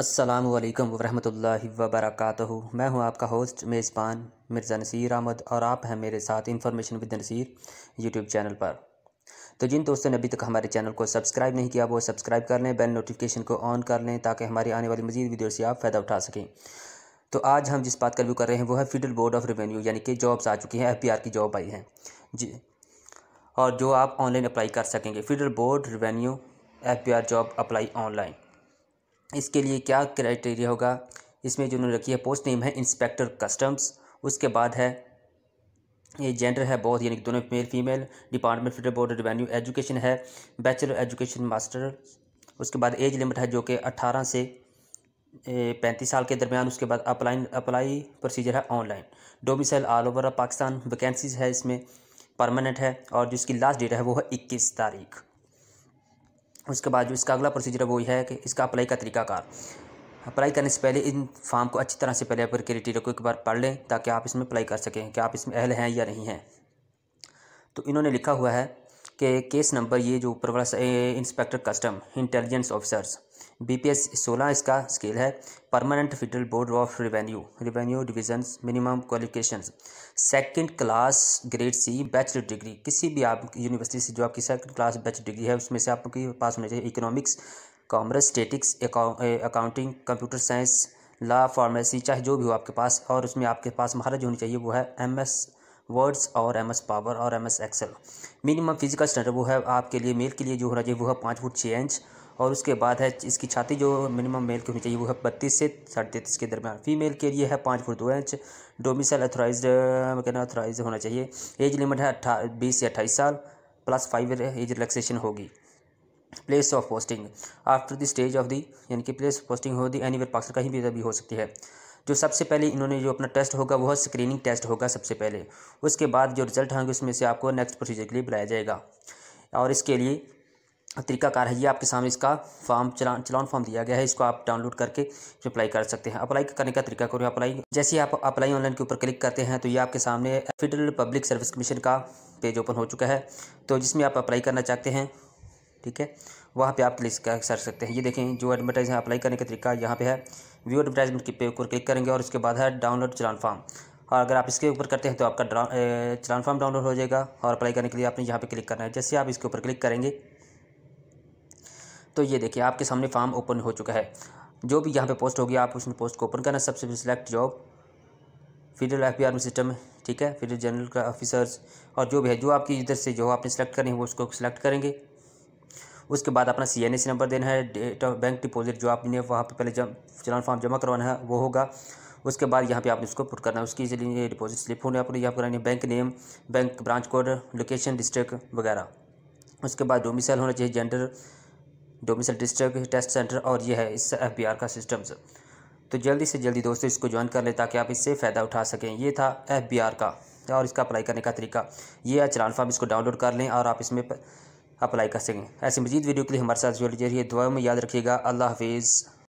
अस्सलाम वालेकुम रहमतुल्लाहि वबरकatuह मैं हूं आपका होस्ट मेज़बान मिर्ज़ा नसीर अहमद और आप हैं मेरे साथ information with Naseer YouTube channel पर तो जिन दोस्तों ने अभी तक हमारे चैनल को सब्सक्राइब नहीं किया वो सब्सक्राइब कर लें बेल नोटिफिकेशन को ऑन कर लें ताकि हमारी आने वाली मजीद वीडियो से आप फ़ायदा उठा सकें तो आज हम जिस बात का रिव्यू कर रहे हैं वो है फेडरल बोर्ड ऑफ रेवेन्यू यानी कि जॉब्स आ चुकी हैं एफ पी आर की जॉब आई है जी और जो आप ऑनलाइन अप्लाई कर सकेंगे federal board revenue F B R job apply online इसके लिए क्या क्राइटेरिया होगा इसमें जो उन्होंने रखी है पोस्ट नेम है इंस्पेक्टर कस्टम्स उसके बाद है ये जेंडर है बहुत यानी दोनों male female department federal board revenue education है बैचलर एजुकेशन मास्टर उसके बाद एज लिमिट है जो कि अट्ठारह से पैंतीस साल के दरमियान उसके बाद अपलाइन अप्लाई प्रोसीजर है online domicile all over Pakistan vacancies है इसमें परमानेंट है और जिसकी लास्ट डेट है वो है इक्कीस तारीख उसके बाद जो इसका अगला प्रोसीजर है वो है कि इसका अप्लाई का तरीकाकार अप्लाई करने से पहले इन फॉर्म को अच्छी तरह से पहले अपने क्रिएटेरिया को एक बार पढ़ लें ताकि आप इसमें अप्लाई कर सकें कि आप इसमें अहल हैं या नहीं हैं तो इन्होंने लिखा हुआ है के केस नंबर ये जो ऊपर वाला inspector custom intelligence officers BPS 16 इसका स्केल है permanent federal board of revenue revenue division minimum qualification second class grade C bachelor degree किसी भी आप यूनिवर्सिटी से जो आपकी सेकंड क्लास बैचलर डिग्री है उसमें से आपके पास होना चाहिए economics commerce statistics accounting computer science law pharmacy चाहे जो भी हो आपके पास और उसमें आपके पास महारत जो होनी चाहिए वो है एम एस वर्ड्स और एम एस पावर और M S excel minimum physical standard वो है आपके लिए मेल के लिए जो होना चाहिए वो है पाँच फुट छः इंच और उसके बाद है इसकी छाती जो मिनिमम मेल की होनी चाहिए वो है बत्तीस से साढ़े तैतीस के दरमियान फीमेल के लिए है पाँच फुट दो इंच डोमिसल अथोराइज कहना अथोराइज होना चाहिए एज लिमिट है अट्ठा बीस से अट्ठाईस साल प्लस फाइव एज रिलैक्सेशन होगी place of posting after the stage of the यानी कि प्लेस पोस्टिंग हो दी वेर पाकिस्तान कहीं भी भी हो सकती है जो सबसे पहले इन्होंने जो अपना टेस्ट होगा वह स्क्रीनिंग टेस्ट होगा सबसे पहले उसके बाद जो रिजल्ट होंगे उसमें से आपको नेक्स्ट प्रोसीजर के लिए बुलाया जाएगा और इसके लिए तरीकाकार है ये आपके सामने इसका फॉर्म चला चलान फॉर्म दिया गया है इसको आप डाउनलोड करके अप्लाई कर सकते हैं अप्लाई करने का तरीका करो अप्लाई जैसे ही आप अप्लाई ऑनलाइन के ऊपर क्लिक करते हैं तो ये आपके सामने फेडरल पब्लिक सर्विस कमीशन का पेज ओपन हो चुका है तो जिसमें आप अप्लाई करना चाहते हैं ठीक है वहाँ पर आप क्लिक कर सकते हैं ये देखें जो एडवर्टाइज है अप्लाई करने का तरीका यहाँ पर है व्यू एडवर्टाइजमेंट के पे ऊपर क्लिक करेंगे और उसके बाद है डाउनलोड चलान फॉर्म और अगर आप इसके ऊपर करते हैं तो आपका चलान फॉर्म डाउनलोड हो जाएगा और अप्लाई करने के लिए आपने यहाँ पर क्लिक करना है जैसे आप इसके ऊपर क्लिक करेंगे तो ये देखिए आपके सामने फॉर्म ओपन हो चुका है जो भी यहाँ पे पोस्ट होगी आप उसमें पोस्ट को ओपन करना सबसे पहले सिलेक्ट जॉब फीडर एफ में सिस्टम ठीक है फीडर जनरल का ऑफिसर्स और जो भी है जो आपकी इधर से जो आपने सेलेक्ट करनी है वो उसको सिलेक्ट करेंगे उसके बाद अपना सी एन एस नंबर देना है डेट ऑफ बैंक डिपॉजिट जो आपने वहाँ पर पहले चलान फॉर्म जमा करवाना है वो होगा उसके बाद यहाँ पे आपने उसको पुट करना है उसकी लिए डिपॉजिट स्लिप होने आपने यहाँ करानी है bank name bank branch code location district वगैरह उसके बाद डोमिसाइल होना चाहिए gender domicile district test centre और ये है इस एफ का सिस्टम्स तो जल्दी से जल्दी दोस्तों इसको ज्वाइन कर लें ताकि आप इससे फ़ायदा उठा सकें ये था एफ का और इसका अप्लाई करने का तरीका ये है चलान फॉर्म इसको डाउनलोड कर लें और आप इसमें अप्लाई कर सकें ऐसी मजीद वीडियो के लिए हमारे साथ जुड़ रहिए दुआ में याद रखिएगा अल्लाह हाफिज़